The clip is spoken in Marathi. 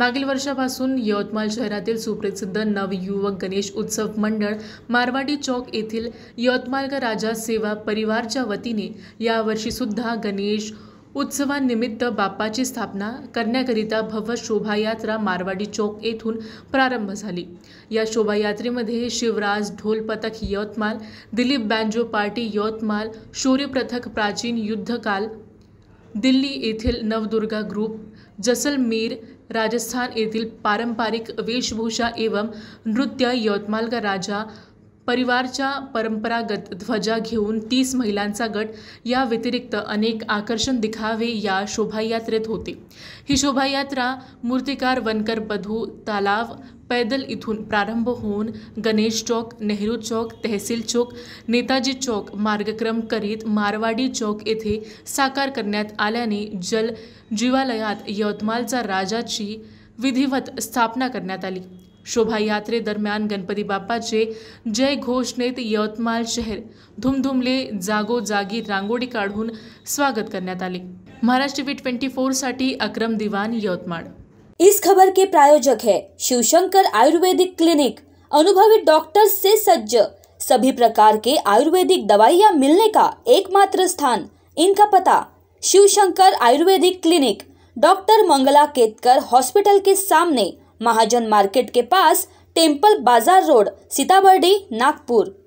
मागील वर्षापासून यवतमाळ शहरातील सुप्रसिद्ध नवयुवक गणेश उत्सव मंडळ मारवाडी चौक येथील यवतमाळकर राजा सेवा परिवारच्या वतीने यावर्षीसुद्धा गणेश उत्सवानिमित्त बाप्पाची स्थापना करण्याकरिता भव्य शोभायात्रा मारवाडी चौक येथून प्रारंभ झाली या शोभायात्रेमध्ये शिवराज ढोल पथक यवतमाळ दिलीप बँजो पार्टी यवतमाळ शौर्य पथक प्राचीन युद्धकाल दिल्ली येथील नवदुर्गा ग्रुप जसलमीर राजस्थान येथील पारंपरिक वेशभूषा एवं नृत्य यवतमाळ का राजा परिवारच्या परंपरागत ध्वजा घेऊन तीस महिलांचा गट या व्यतिरिक्त अनेक आकर्षण दिखावे या शोभायात्रेत होते ही शोभायात्रा मूर्तिकार वनकर बधू तालाव पैदल इथून प्रारंभ होऊन गणेश चौक नेहरू चौक तहसील चौक नेताजी चौक मार्गक्रम करीत मारवाडी चौक येथे साकार करण्यात आल्याने जल जीवालयात यवतमाळचा राजाची विधिवत स्थापना करण्यात आली शोभायात्रे यात्रेदरम्यान गणपती बाप्पाचे जय घोषणेत यवतमाळ शहर धुमधुमले जागी रांगोळी काढून स्वागत करण्यात आले महाराष्ट्र वी ट्वेंटी फोर फोरसाठी अक्रम दिवान यवतमाळ इस खबर के प्रायोजक है शिवशंकर आयुर्वेदिक क्लिनिक अनुभवी डॉक्टर से सज्ज सभी प्रकार के आयुर्वेदिक दवाइयाँ मिलने का एकमात्र स्थान इनका पता Shivshankar Ayurvedic clinic doctor Mangala Ketkar hospital के सामने महाजन मार्केट के पास temple bazaar road Sitabardi Nagpur